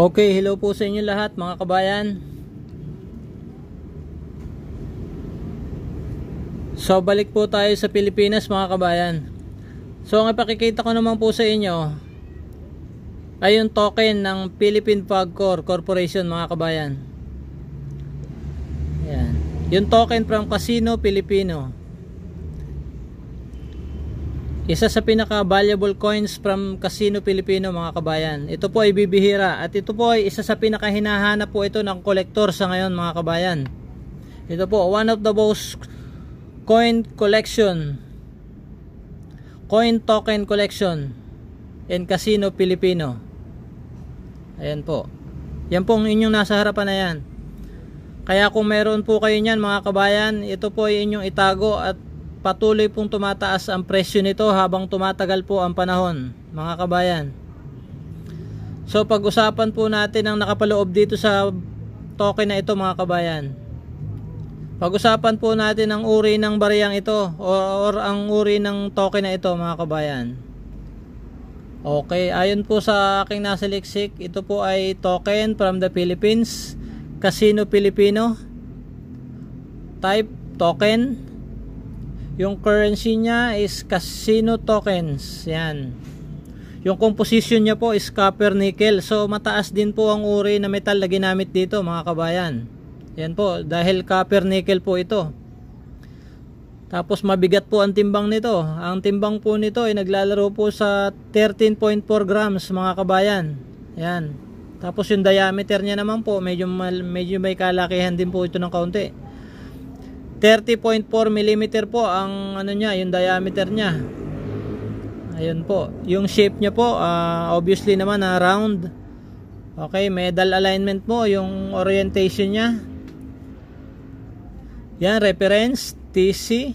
Okay, hello po sa inyo lahat mga kabayan. So balik po tayo sa Pilipinas mga kabayan. So ang ipakikita ko naman po sa inyo ay yung token ng Philippine Pagcor Corporation mga kabayan. Yan. Yung token from Casino Pilipino. Isa sa pinaka-valuable coins from Casino Pilipino mga kabayan. Ito po ay bibihira at ito po ay isa sa pinakahinahanap po ito ng collector sa ngayon mga kabayan. Ito po, one of the most coin collection, coin token collection in Casino Pilipino. Ayan po. Yan pong inyong nasa harapan na yan. Kaya kung meron po kayo niyan mga kabayan, ito po ay inyong itago at patuloy pong tumataas ang presyo nito habang tumatagal po ang panahon mga kabayan so pag-usapan po natin ang nakapaloob dito sa token na ito mga kabayan pag-usapan po natin ang uri ng bariyang ito or, ang uri ng token na ito mga kabayan okay ayon po sa aking nasa liksik ito po ay token from the Philippines Casino Filipino type token yung currency niya is casino tokens. Yan. Yung composition niya po is copper nickel. So mataas din po ang uri na metal na ginamit dito mga kabayan. Yan po dahil copper nickel po ito. Tapos mabigat po ang timbang nito. Ang timbang po nito ay naglalaro po sa 13.4 grams mga kabayan. Yan. Tapos yung diameter niya naman po medyo medyo may kalakihan din po ito ng kaunti. 30.4 mm po ang ano niya, yung diameter niya. Ayun po. Yung shape niya po, uh, obviously naman na uh, round. Okay, medal alignment po yung orientation niya. Yan, reference TC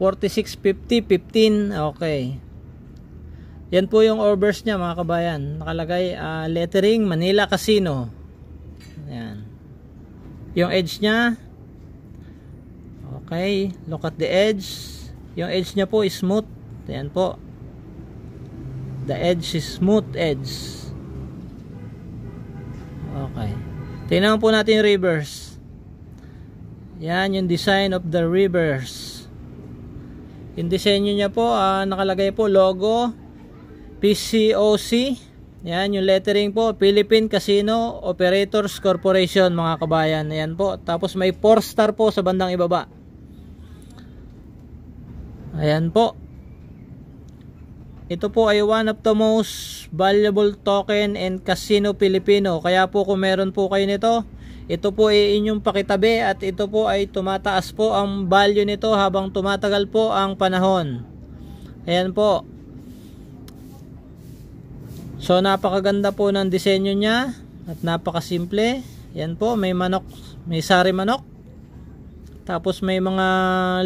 4650 15. Okay. Yan po yung orders niya mga kabayan. Nakalagay uh, lettering Manila Casino. Yan. Yung edge niya Okay, look at the edge. Yung edge niya po is smooth. Ayan po. The edge is smooth edge. Okay. Tingnan po natin yung reverse. Yan yung design of the reverse. Yung disenyo niya po, uh, nakalagay po logo, PCOC, yan, yung lettering po, Philippine Casino Operators Corporation, mga kabayan. Ayan po. Tapos may 4 star po sa bandang ibaba. Ayan po. Ito po ay one of the most valuable token in Casino Filipino. Kaya po kung meron po kayo nito, ito po ay inyong pakitabi at ito po ay tumataas po ang value nito habang tumatagal po ang panahon. Ayan po. So napakaganda po ng disenyo niya at napakasimple. Ayan po, may manok, may sari manok. Tapos may mga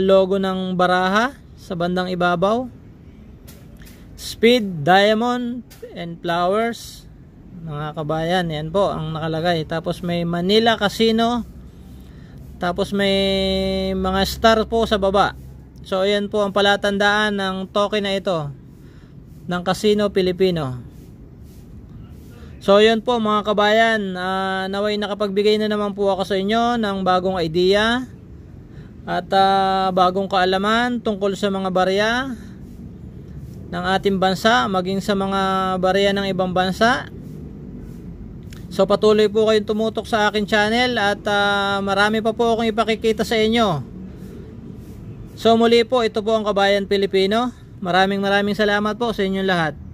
logo ng baraha sa bandang ibabaw. Speed, diamond, and flowers. Mga kabayan, yan po ang nakalagay. Tapos may Manila Casino. Tapos may mga star po sa baba. So ayan po ang palatandaan ng token na ito ng Casino Pilipino. So yun po mga kabayan, uh, naway nakapagbigay na naman po ako sa inyo ng bagong idea at uh, bagong kaalaman tungkol sa mga barya ng ating bansa maging sa mga barya ng ibang bansa so patuloy po kayong tumutok sa akin channel at uh, marami pa po akong ipakikita sa inyo so muli po ito po ang Kabayan Pilipino maraming maraming salamat po sa inyong lahat